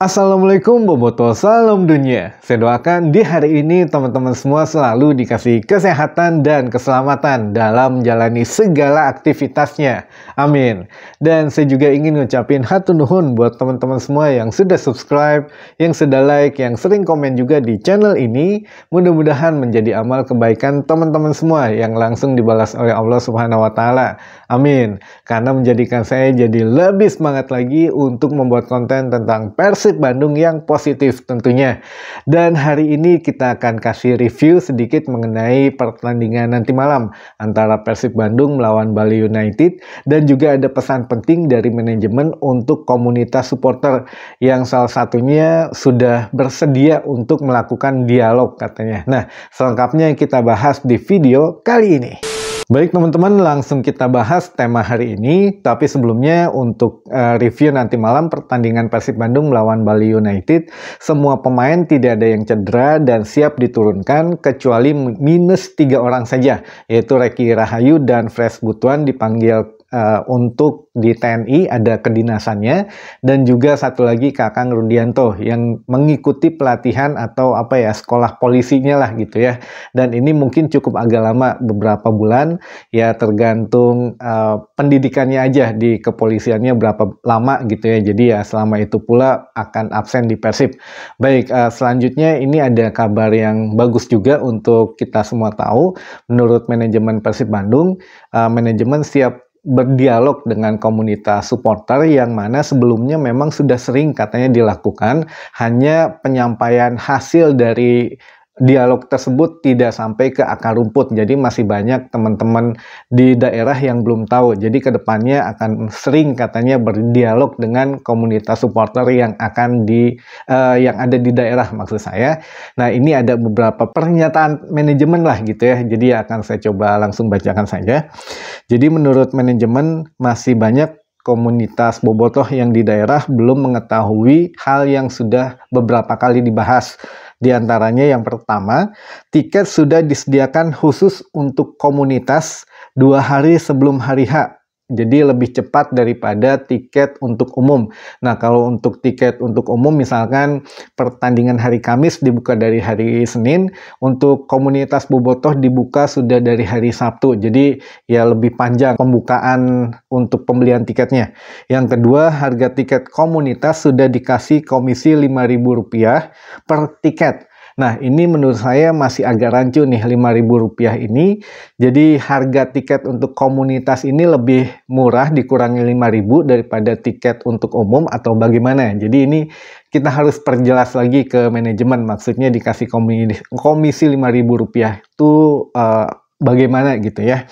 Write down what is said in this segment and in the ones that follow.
Assalamualaikum Boboto, salam dunia. Saya doakan di hari ini teman-teman semua selalu dikasih kesehatan dan keselamatan dalam menjalani segala aktivitasnya. Amin. Dan saya juga ingin ngucapin hatun nuhun buat teman-teman semua yang sudah subscribe, yang sudah like, yang sering komen juga di channel ini. Mudah-mudahan menjadi amal kebaikan teman-teman semua yang langsung dibalas oleh Allah Subhanahu wa taala. Amin. Karena menjadikan saya jadi lebih semangat lagi untuk membuat konten tentang pers. Persib Bandung yang positif tentunya. Dan hari ini kita akan kasih review sedikit mengenai pertandingan nanti malam antara Persib Bandung melawan Bali United dan juga ada pesan penting dari manajemen untuk komunitas supporter yang salah satunya sudah bersedia untuk melakukan dialog katanya. Nah, selengkapnya kita bahas di video kali ini. Baik teman-teman, langsung kita bahas tema hari ini. Tapi sebelumnya untuk uh, review nanti malam pertandingan Persib Bandung melawan Bali United, semua pemain tidak ada yang cedera dan siap diturunkan kecuali minus tiga orang saja, yaitu Reki Rahayu dan Fresh Butuan dipanggil uh, untuk di TNI ada kedinasannya dan juga satu lagi Kakang Rudianto yang mengikuti pelatihan atau apa ya sekolah polisinya lah gitu ya. Dan ini mungkin cukup agak lama beberapa bulan ya tergantung uh, pendidikannya aja di kepolisiannya berapa lama gitu ya. Jadi ya selama itu pula akan absen di Persib. Baik, uh, selanjutnya ini ada kabar yang bagus juga untuk kita semua tahu menurut manajemen Persib Bandung, uh, manajemen siap berdialog dengan komunitas supporter yang mana sebelumnya memang sudah sering katanya dilakukan hanya penyampaian hasil dari dialog tersebut tidak sampai ke akar rumput. Jadi masih banyak teman-teman di daerah yang belum tahu. Jadi kedepannya akan sering katanya berdialog dengan komunitas supporter yang akan di uh, yang ada di daerah maksud saya. Nah ini ada beberapa pernyataan manajemen lah gitu ya. Jadi akan saya coba langsung bacakan saja. Jadi menurut manajemen masih banyak komunitas bobotoh yang di daerah belum mengetahui hal yang sudah beberapa kali dibahas di antaranya yang pertama, tiket sudah disediakan khusus untuk komunitas dua hari sebelum hari H jadi lebih cepat daripada tiket untuk umum. Nah, kalau untuk tiket untuk umum misalkan pertandingan hari Kamis dibuka dari hari Senin, untuk komunitas bobotoh dibuka sudah dari hari Sabtu. Jadi ya lebih panjang pembukaan untuk pembelian tiketnya. Yang kedua, harga tiket komunitas sudah dikasih komisi Rp5.000 per tiket Nah, ini menurut saya masih agak rancu nih rp rupiah ini. Jadi harga tiket untuk komunitas ini lebih murah dikurangi Rp5.000 daripada tiket untuk umum atau bagaimana. Ya. Jadi ini kita harus perjelas lagi ke manajemen maksudnya dikasih komisi, komisi Rp5.000 itu uh, bagaimana gitu ya.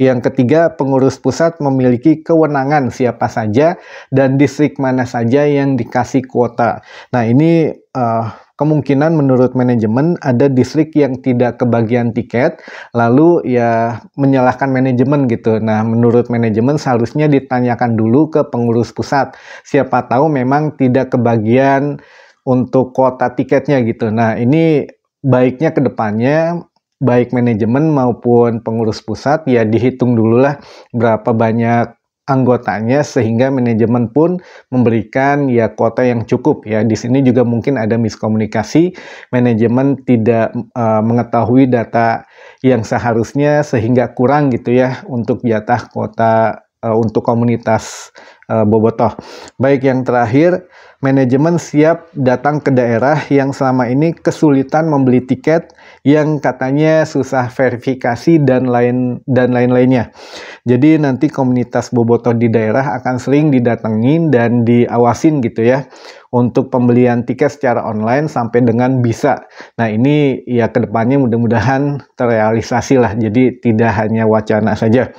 Yang ketiga, pengurus pusat memiliki kewenangan siapa saja dan distrik mana saja yang dikasih kuota. Nah, ini uh, kemungkinan menurut manajemen ada distrik yang tidak kebagian tiket lalu ya menyalahkan manajemen gitu. Nah, menurut manajemen seharusnya ditanyakan dulu ke pengurus pusat. Siapa tahu memang tidak kebagian untuk kuota tiketnya gitu. Nah, ini baiknya ke depannya baik manajemen maupun pengurus pusat ya dihitung dululah berapa banyak anggotanya sehingga manajemen pun memberikan ya kuota yang cukup ya di sini juga mungkin ada miskomunikasi manajemen tidak uh, mengetahui data yang seharusnya sehingga kurang gitu ya untuk jatah kuota uh, untuk komunitas uh, Bobotoh. Baik yang terakhir, manajemen siap datang ke daerah yang selama ini kesulitan membeli tiket yang katanya susah verifikasi dan lain dan lain-lainnya. Jadi nanti komunitas bobotoh di daerah akan sering didatengin dan diawasin gitu ya untuk pembelian tiket secara online sampai dengan bisa. Nah ini ya kedepannya mudah-mudahan terrealisasi lah. Jadi tidak hanya wacana saja.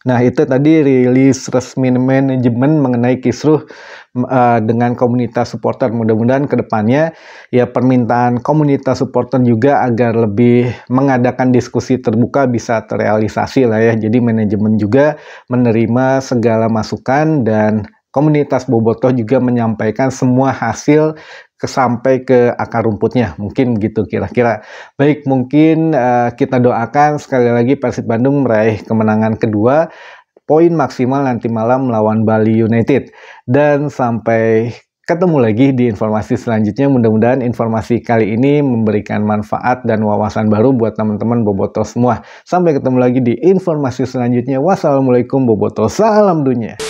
Nah, itu tadi rilis resmi manajemen mengenai kisruh uh, dengan komunitas supporter. Mudah-mudahan ke depannya ya permintaan komunitas supporter juga agar lebih mengadakan diskusi terbuka bisa terrealisasi lah ya. Jadi manajemen juga menerima segala masukan dan komunitas Bobotoh juga menyampaikan semua hasil sampai ke akar rumputnya mungkin gitu kira-kira baik mungkin uh, kita doakan sekali lagi Persib Bandung meraih kemenangan kedua poin maksimal nanti malam melawan Bali United dan sampai ketemu lagi di informasi selanjutnya mudah-mudahan informasi kali ini memberikan manfaat dan wawasan baru buat teman-teman boboto semua sampai ketemu lagi di informasi selanjutnya wassalamualaikum boboto salam dunia